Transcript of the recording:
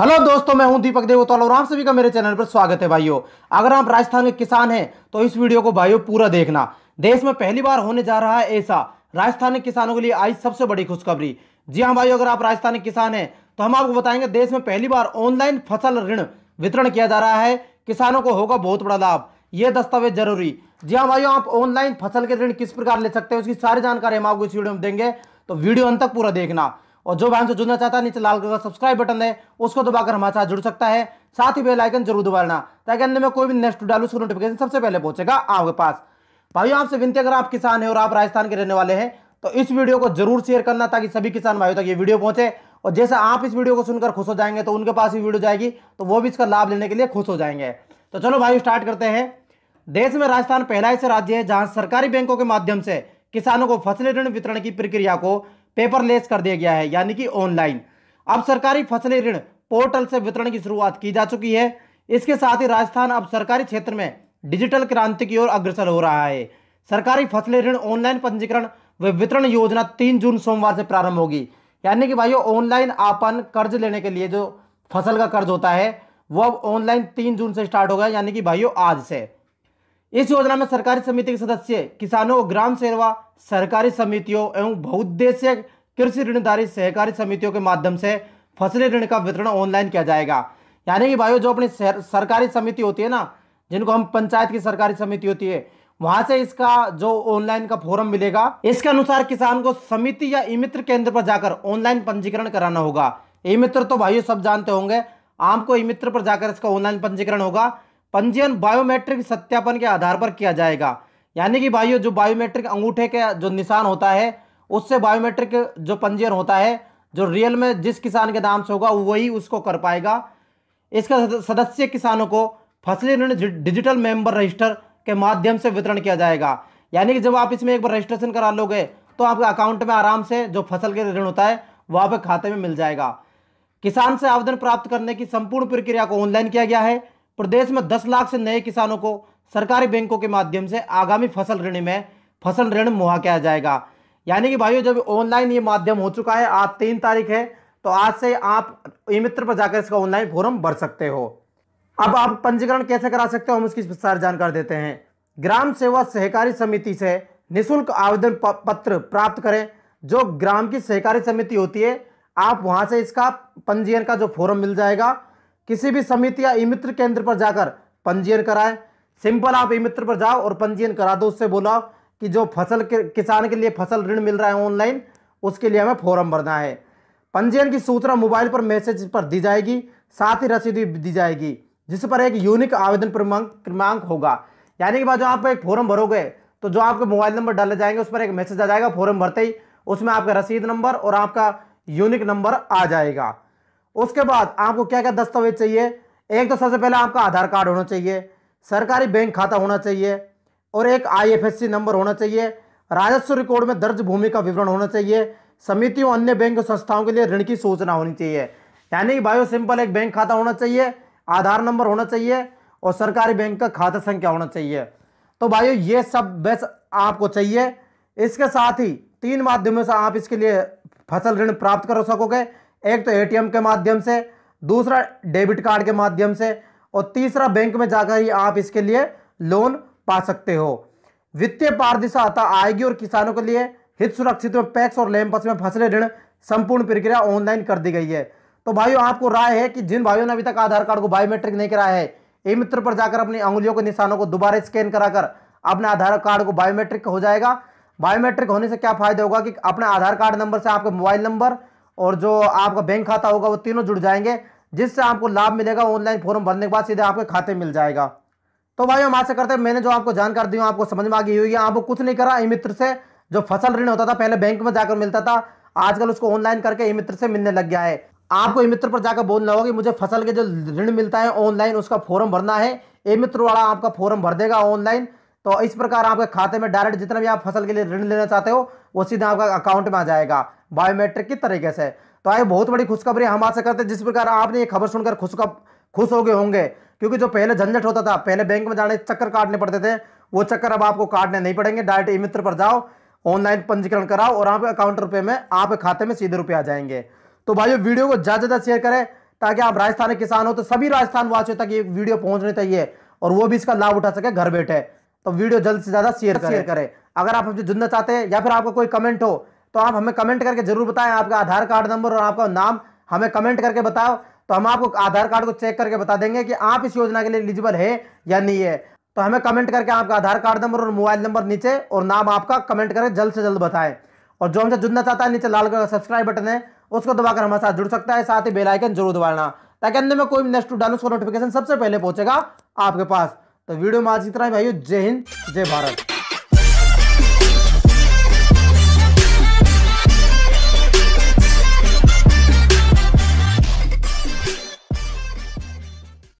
hello दोस्तों मैं हूं दीपक देव और आप सभी का मेरे चैनल पर स्वागत है भाइयों अगर आप राजस्थान के किसान हैं तो इस वीडियो को भाइयों पूरा देखना देश में पहली बार होने जा रहा है ऐसा राजस्थान के किसानों के लिए आई सबसे बड़ी खुशखबरी जी हाँ भाइयों अगर आप राजस्थान के किसान हैं तो हम आपको बताएंगे देश में पहली बार ऑनलाइन फसल ऋण वितरण किया जा रहा है किसानों को होगा बहुत बड़ा लाभ ये दस्तावेज जरूरी जी हाँ भाइयों आप ऑनलाइन फसल के ऋण किस प्रकार ले सकते हैं उसकी सारी जानकारी हम आपको इस वीडियो में देंगे तो वीडियो अंत तक पूरा देखना और जो भाई हमसे जुड़ना चाहता है नीचे लाल कलर का सब्सक्राइब बटन है उसको दबाकर हमारे साथ जुड़ सकता है साथ ही बेल आइकन जरूर दबाना ताकि अंदर में कोई भी नेक्स्ट डालू उसका नोटिफिकेशन सबसे पहले पहुंचेगा आपके पास भाई आपसे विनती अगर आप किसान हैं और आप राजस्थान के रहने वाले हैं तो इस वीडियो को जरूर शेयर करना ताकि सभी किसान भाइयों तक ये वीडियो पहुंचे और जैसे आप इस वीडियो को सुनकर खुश हो जाएंगे तो उनके पास ये वीडियो जाएगी तो वो भी इसका लाभ लेने के लिए खुश हो जाएंगे तो चलो भाई स्टार्ट करते हैं देश में राजस्थान पहला ऐसा राज्य है जहां सरकारी बैंकों के माध्यम से किसानों को फसल ऋण वितरण की प्रक्रिया को पेपरलेस कर दिया गया है यानी कि ऑनलाइन अब सरकारी फसली ऋण पोर्टल से वितरण की शुरुआत की जा चुकी है इसके साथ ही राजस्थान अब सरकारी क्षेत्र में डिजिटल क्रांति की ओर अग्रसर हो रहा है सरकारी फसली ऋण ऑनलाइन पंजीकरण व वितरण योजना तीन जून सोमवार से प्रारंभ होगी यानी कि भाइयों ऑनलाइन आपन कर्ज लेने के लिए जो फसल का कर्ज होता है वो अब ऑनलाइन तीन जून से स्टार्ट होगा यानी कि भाइयों आज से इस योजना में सरकारी समिति के सदस्य किसानों ग्राम सेवा सहकारी समितियों एवं बहुद्देश्य कृषि ऋणधारी सहकारी समितियों के माध्यम से फसली ऋण का वितरण ऑनलाइन किया जाएगा यानी कि भाइयों जो अपनी सरकारी समिति होती है ना जिनको हम पंचायत की सरकारी समिति होती है वहां से इसका जो ऑनलाइन का फॉर्म मिलेगा इसके अनुसार किसान को समिति या ई मित्र केंद्र पर जाकर ऑनलाइन पंजीकरण कराना होगा ई मित्र तो भाइयों सब जानते होंगे आपको ई मित्र पर जाकर इसका ऑनलाइन पंजीकरण होगा पंजीयन बायोमेट्रिक सत्यापन के आधार पर किया जाएगा यानी कि भाइयों जो बायोमेट्रिक अंगूठे का जो निशान होता है उससे बायोमेट्रिक जो पंजीयन होता है जो रियल में जिस किसान के नाम से होगा वही उसको कर पाएगा इसका सदस्य किसानों को फसली ऋण डिजिटल मेंबर रजिस्टर के माध्यम से वितरण किया जाएगा यानी कि जब आप इसमें एक बार रजिस्ट्रेशन करा लोगे तो आपके अकाउंट में आराम से जो फसल के ऋण होता है वह आपके खाते में मिल जाएगा किसान से आवेदन प्राप्त करने की संपूर्ण प्रक्रिया को ऑनलाइन किया गया है प्रदेश में दस लाख से नए किसानों को सरकारी बैंकों के माध्यम से आगामी फसल ऋण में फसल ऋण मुहा किया जाएगा यानी कि भाइयों जब ऑनलाइन ये माध्यम हो चुका है आज तीन तारीख है तो आज से आप ई मित्र पर जाकर इसका ऑनलाइन फॉर्म भर सकते हो अब आप पंजीकरण कैसे करा सकते हो हम उसकी विस्तार जानकारी देते हैं ग्राम सेवा सहकारी समिति से निःशुल्क आवेदन पत्र प्राप्त करें जो ग्राम की सहकारी समिति होती है आप वहां से इसका पंजीयन का जो फॉर्म मिल जाएगा किसी भी समिति या ई मित्र केंद्र पर जाकर पंजीयन कराएं सिंपल आप ई मित्र पर जाओ और पंजीयन करा दो उससे बोला कि जो फसल के किसान के लिए फसल ऋण मिल रहा है ऑनलाइन उसके लिए हमें फॉर्म भरना है पंजीयन की सूचना मोबाइल पर मैसेज पर दी जाएगी साथ ही रसीद दी जाएगी जिस पर एक यूनिक आवेदन क्रमांक होगा यानी कि जो आप एक फॉर्म भरोगे तो जो आपके मोबाइल नंबर डाले जाएंगे उस पर एक मैसेज आ जाएगा फॉर्म भरते ही उसमें आपका रसीद नंबर और आपका यूनिक नंबर आ जाएगा उसके बाद आपको क्या क्या दस्तावेज चाहिए एक तो सबसे पहले आपका आधार कार्ड होना चाहिए सरकारी बैंक खाता होना चाहिए और एक आईएफएससी नंबर होना चाहिए राजस्व रिकॉर्ड में दर्ज भूमि का विवरण होना चाहिए समितियों अन्य बैंक संस्थाओं के लिए ऋण की सूचना होनी चाहिए यानी कि बायो सिंपल एक बैंक खाता होना चाहिए आधार नंबर होना चाहिए और सरकारी बैंक का खाता संख्या होना चाहिए तो भाई ये सब बेस आपको चाहिए इसके साथ ही तीन माध्यमों से आप इसके लिए फसल ऋण प्राप्त कर सकोगे एक तो एटीएम के माध्यम से दूसरा डेबिट कार्ड के माध्यम से और तीसरा बैंक में जाकर ही आप इसके लिए लोन पा सकते हो वित्तीय पारदर्शिता आएगी और किसानों के लिए हित सुरक्षित में पैक्स और लेम्पस में फसले ऋण संपूर्ण प्रक्रिया ऑनलाइन कर दी गई है तो भाइयों आपको राय है कि जिन भाइयों ने अभी तक आधार कार्ड को बायोमेट्रिक नहीं कराया है ई मित्र पर जाकर अपनी उंगलियों के निशानों को दोबारा स्कैन कराकर अपने आधार कार्ड को बायोमेट्रिक हो जाएगा बायोमेट्रिक होने से क्या फायदा होगा कि अपने आधार कार्ड नंबर से आपके मोबाइल नंबर और जो आपका बैंक खाता होगा वो तीनों जुड़ जाएंगे जिससे आपको लाभ मिलेगा ऑनलाइन फॉर्म भरने के बाद सीधे आपके खाते मिल जाएगा तो भाई हम आशा करते हैं मैंने जो आपको जानकारी दी हूँ आपको समझ में आ गई हुई है आपको कुछ नहीं करा ई मित्र से जो फसल ऋण होता था पहले बैंक में जाकर मिलता था आजकल उसको ऑनलाइन करके ई मित्र से मिलने लग गया है आपको ई मित्र पर जाकर बोलना होगा कि मुझे फसल के जो ऋण मिलता है ऑनलाइन उसका फॉर्म भरना है ई मित्र वाला आपका फॉर्म भर देगा ऑनलाइन तो इस प्रकार आपके खाते में डायरेक्ट जितना भी आप फसल के लिए ऋण लेना चाहते हो वो सीधा आपका अकाउंट में आ जाएगा बायोमेट्रिक की तरीके से तो आए बहुत बड़ी खुशखबरी हम आज से करते जिस प्रकार आपने ये खबर सुनकर खुश खुश हो गए होंगे क्योंकि जो पहले झंझट होता था पहले बैंक में जाने चक्कर काटने पड़ते थे वो चक्कर अब आपको काटने नहीं पड़ेंगे डायरेक्ट ई मित्र पर जाओ ऑनलाइन पंजीकरण कराओ और आपके अकाउंट रुपये में आपके खाते में सीधे रुपये आ जाएंगे तो भाई वीडियो को ज़्यादा ज़्यादा शेयर करें ताकि आप राजस्थान के किसान हो तो सभी राजस्थान वासियों तक ये वीडियो पहुंचनी चाहिए और वो भी इसका लाभ उठा सके घर बैठे तो वीडियो जल्द से ज़्यादा शेयर करें अगर आप हमसे जुड़ना चाहते हैं या फिर आपका कोई कमेंट हो तो आप हमें कमेंट करके जरूर बताएं आपका आधार कार्ड नंबर और आपका नाम हमें कमेंट करके बताओ तो हम आपको आधार कार्ड को चेक करके बता देंगे कि आप इस योजना के लिए एलिजिबल है या नहीं है तो हमें कमेंट करके आपका आधार कार्ड नंबर और मोबाइल नंबर नीचे और नाम आपका कमेंट करके जल्द से जल्द बताएं और जो हमसे जुड़ना चाहता है नीचे लाल कलर का सब्सक्राइब बटन है उसको दबाकर हमारे साथ जुड़ सकता है साथ ही बेलाइकन जरूर दबाना ताकि अंदर में कोई नेक्स्ट डाल उसका नोटिफिकेशन सबसे पहले पहुंचेगा आपके पास तो वीडियो में आज इतना भाई जय हिंद जय भारत